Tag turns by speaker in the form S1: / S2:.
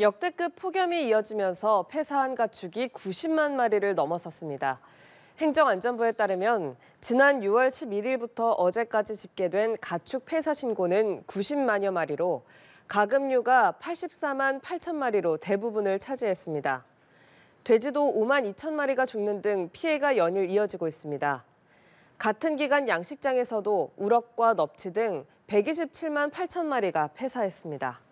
S1: 역대급 폭염이 이어지면서 폐사한 가축이 90만 마리를 넘어섰습니다. 행정안전부에 따르면 지난 6월 11일부터 어제까지 집계된 가축 폐사 신고는 90만여 마리로 가금류가 84만 8천 마리로 대부분을 차지했습니다. 돼지도 5만 2천 마리가 죽는 등 피해가 연일 이어지고 있습니다. 같은 기간 양식장에서도 우럭과 넙치 등 127만 8천 마리가 폐사했습니다.